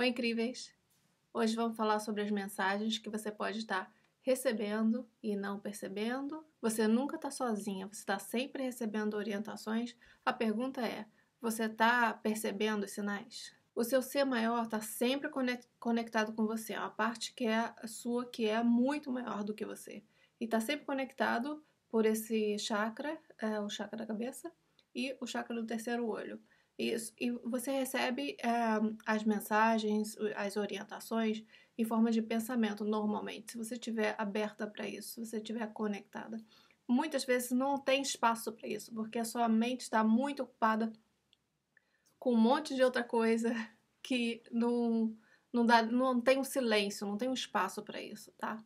Oi, incríveis! Hoje vamos falar sobre as mensagens que você pode estar recebendo e não percebendo. Você nunca está sozinha, você está sempre recebendo orientações. A pergunta é: você está percebendo os sinais? O seu ser maior está sempre conectado com você, é uma parte que é sua que é muito maior do que você. E está sempre conectado por esse chakra, é, o chakra da cabeça e o chakra do terceiro olho. Isso, e você recebe eh, as mensagens, as orientações em forma de pensamento, normalmente, se você estiver aberta para isso, se você estiver conectada. Muitas vezes não tem espaço para isso, porque a sua mente está muito ocupada com um monte de outra coisa que não, não, dá, não tem um silêncio, não tem um espaço para isso, tá?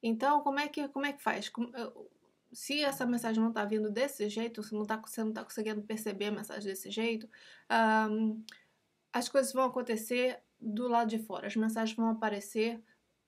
Então, como é que, como é que faz? Como, eh, se essa mensagem não está vindo desse jeito, se não tá, você não está conseguindo perceber a mensagem desse jeito, um, as coisas vão acontecer do lado de fora, as mensagens vão aparecer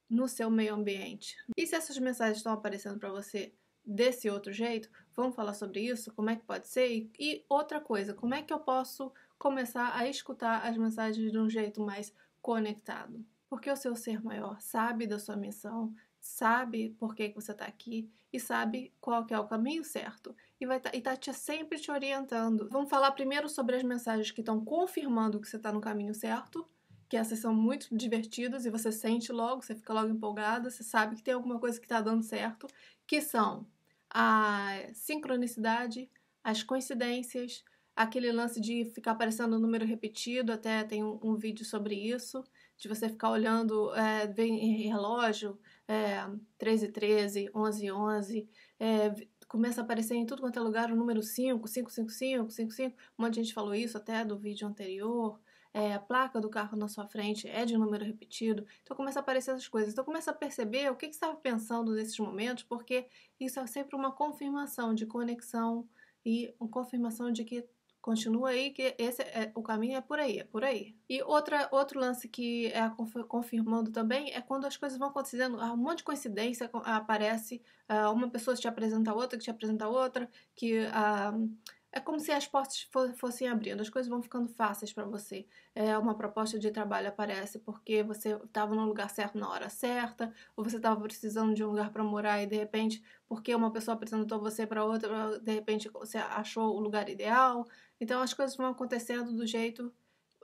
no seu meio ambiente. E se essas mensagens estão aparecendo para você desse outro jeito, vamos falar sobre isso, como é que pode ser e outra coisa, como é que eu posso começar a escutar as mensagens de um jeito mais conectado porque o seu ser maior sabe da sua missão, sabe por que, você está aqui e sabe qual que é o caminho certo e vai tá, e tá te, sempre te orientando. Vamos falar primeiro sobre as mensagens que estão confirmando que você está no caminho certo, que essas são muito divertidas e você sente logo, você fica logo empolgada, você sabe que tem alguma coisa que está dando certo, que são a sincronicidade, as coincidências, aquele lance de ficar aparecendo um número repetido, até tem um, um vídeo sobre isso, de você ficar olhando é, relógio, é, 13 13, 11 11, é, começa a aparecer em tudo quanto é lugar o número 5, 555, 55, um monte de gente falou isso até do vídeo anterior, é, a placa do carro na sua frente é de número repetido, então começa a aparecer essas coisas, então começa a perceber o que, que você estava pensando nesses momentos, porque isso é sempre uma confirmação de conexão e uma confirmação de que Continua aí que esse é, o caminho é por aí, é por aí. E outra, outro lance que é confirmando também é quando as coisas vão acontecendo, um monte de coincidência aparece, ah, uma pessoa te apresenta outra, que te apresenta outra, que... Uh, é como se as portas fossem abrindo, as coisas vão ficando fáceis para você. É, uma proposta de trabalho aparece porque você estava no lugar certo na hora certa, ou você estava precisando de um lugar para morar e de repente, porque uma pessoa apresentou você para outra, de repente você achou o lugar ideal. Então as coisas vão acontecendo do jeito,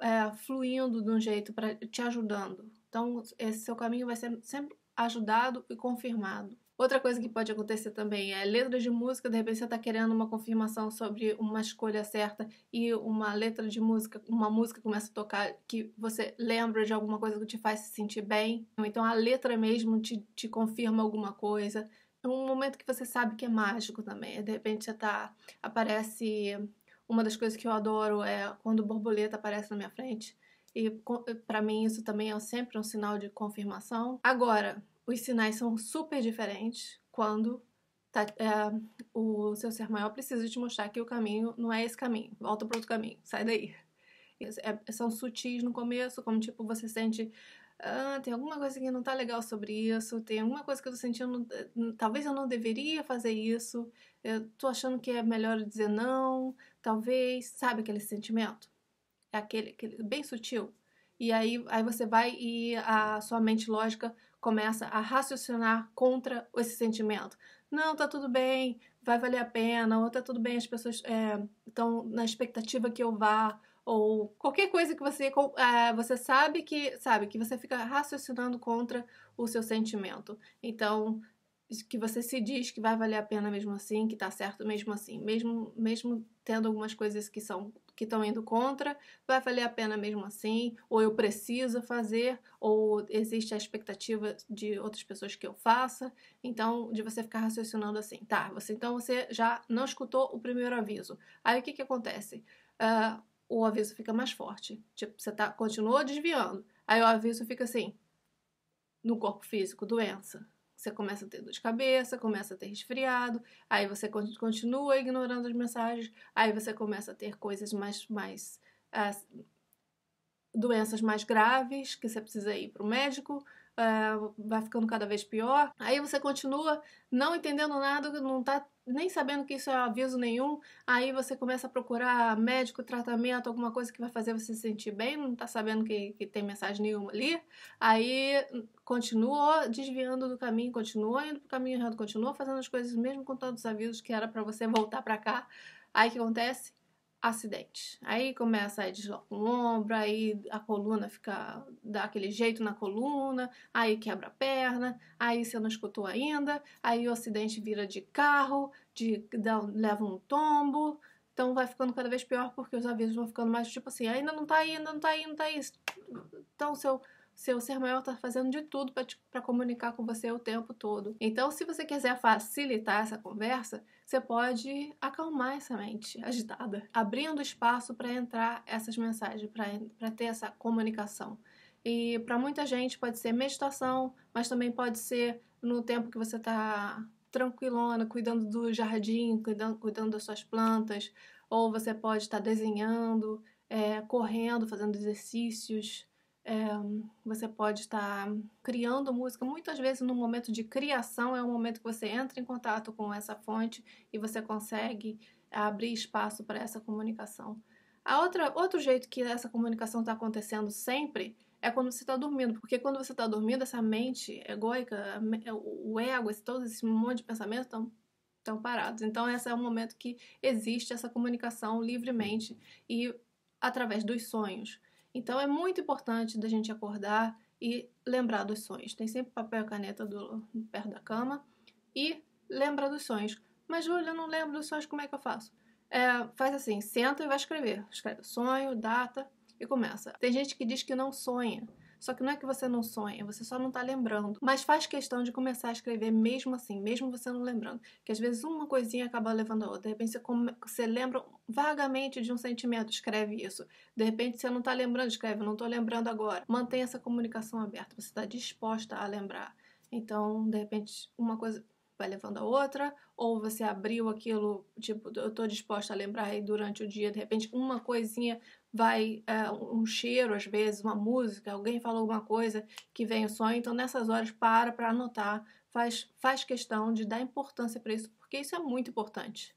é, fluindo de um jeito, para te ajudando. Então esse seu caminho vai ser sempre ajudado e confirmado. Outra coisa que pode acontecer também é letra de música, de repente você está querendo uma confirmação sobre uma escolha certa e uma letra de música, uma música começa a tocar que você lembra de alguma coisa que te faz se sentir bem. Então a letra mesmo te, te confirma alguma coisa. É um momento que você sabe que é mágico também. De repente você tá. aparece. Uma das coisas que eu adoro é quando borboleta aparece na minha frente. E para mim isso também é sempre um sinal de confirmação. Agora, os sinais são super diferentes quando tá, é, o seu ser maior precisa te mostrar que o caminho não é esse caminho, volta para outro caminho, sai daí. É, são sutis no começo, como tipo você sente ah, tem alguma coisa que não tá legal sobre isso, tem alguma coisa que eu tô sentindo, eh, talvez eu não deveria fazer isso, eu tô achando que é melhor dizer não, talvez, sabe aquele sentimento? É aquele, aquele bem sutil. E aí, aí você vai e a sua mente lógica começa a raciocinar contra esse sentimento. Não, tá tudo bem, vai valer a pena, ou tá tudo bem, as pessoas estão é, na expectativa que eu vá, ou qualquer coisa que você, é, você sabe que sabe que você fica raciocinando contra o seu sentimento. Então, que você se diz que vai valer a pena mesmo assim, que tá certo mesmo assim, mesmo mesmo tendo algumas coisas que são que estão indo contra, vai valer a pena mesmo assim, ou eu preciso fazer, ou existe a expectativa de outras pessoas que eu faça. Então, de você ficar raciocinando assim, tá? Você então você já não escutou o primeiro aviso. Aí o que que acontece? Uh, o aviso fica mais forte. Tipo, você tá, continua desviando. Aí o aviso fica assim, no corpo físico, doença você começa a ter dor de cabeça, começa a ter resfriado, aí você continua ignorando as mensagens, aí você começa a ter coisas mais. mais uh, doenças mais graves que você precisa ir para o médico uh, vai ficando cada vez pior. Aí você continua não entendendo nada, não tá nem sabendo que isso é aviso nenhum, aí você começa a procurar médico, tratamento, alguma coisa que vai fazer você se sentir bem, não tá sabendo que, que tem mensagem nenhuma ali, aí hum, continua desviando do caminho, continua indo pro caminho errado, continua fazendo as coisas mesmo com todos os avisos que era para você voltar pra cá. Aí o que acontece? acidente. Aí começa a deslocar o ombro, aí a coluna fica dá aquele jeito na coluna, aí quebra a perna, aí você não escutou ainda, aí o acidente vira de carro, de dá, leva um tombo, então vai ficando cada vez pior porque os avisos vão ficando mais tipo assim, ainda não tá aí, ainda não tá aí, não tá isso. Então seu seu ser maior está fazendo de tudo para comunicar com você o tempo todo. Então, se você quiser facilitar essa conversa, você pode acalmar essa mente agitada, abrindo espaço para entrar essas mensagens, para ter essa comunicação. E para muita gente pode ser meditação, mas também pode ser no tempo que você está tranquilona, cuidando do jardim, cuidando, cuidando das suas plantas, ou você pode estar tá desenhando, é, correndo, fazendo exercícios, é, você pode estar tá criando música. Muitas vezes, no momento de criação, é o momento que você entra em contato com essa fonte e você consegue abrir espaço para essa comunicação. A outra, outro jeito que essa comunicação está acontecendo sempre é quando você está dormindo, porque quando você está dormindo, essa mente egoica, o ego, esse, todo esse monte de pensamentos estão estão parados. Então, esse é o momento que existe essa comunicação livremente e através dos sonhos. Então é muito importante da gente acordar e lembrar dos sonhos. Tem sempre papel e caneta do, perto da cama e lembra dos sonhos. Mas, Júlia, eu não lembro dos sonhos, como é que eu faço? É, faz assim, senta e vai escrever. Escreve sonho, data e começa. Tem gente que diz que não sonha. Só que não é que você não sonha, você só não tá lembrando. Mas faz questão de começar a escrever mesmo assim, mesmo você não lembrando. Que às vezes uma coisinha acaba levando a outra. De repente você, come... você lembra vagamente de um sentimento, escreve isso. De repente você não tá lembrando, escreve, não tô lembrando agora. Mantenha essa comunicação aberta, você está disposta a lembrar. Então, de repente, uma coisa vai levando a outra, ou você abriu aquilo, tipo, eu estou disposta a lembrar aí durante o dia, de repente uma coisinha vai, é, um cheiro às vezes, uma música, alguém falou alguma coisa que vem o sonho, então nessas horas para para anotar, faz, faz questão de dar importância para isso, porque isso é muito importante.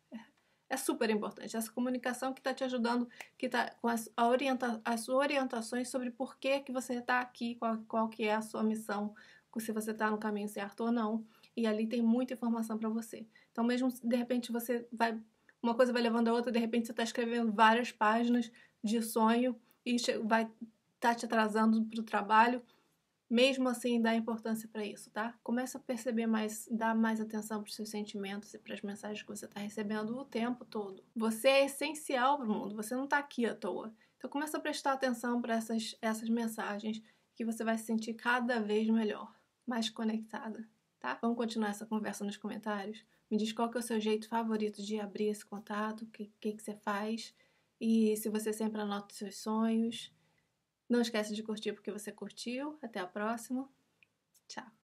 É super importante essa comunicação que está te ajudando, que está com as, orienta, as orientações sobre por que, que você está aqui, qual, qual que é a sua missão, se você está no caminho certo ou não e ali tem muita informação para você. Então, mesmo de repente você vai uma coisa vai levando a outra, de repente você está escrevendo várias páginas de sonho e vai estar tá te atrasando para o trabalho. Mesmo assim, dá importância para isso, tá? Começa a perceber mais, dá mais atenção para os seus sentimentos e para as mensagens que você está recebendo o tempo todo. Você é essencial para o mundo, você não está aqui à toa. Então começa a prestar atenção para essas, essas mensagens que você vai se sentir cada vez melhor, mais conectada tá? Vamos continuar essa conversa nos comentários. Me diz qual que é o seu jeito favorito de abrir esse contato, o que, que, que você faz e se você sempre anota os seus sonhos. Não esquece de curtir porque você curtiu. Até a próxima. Tchau.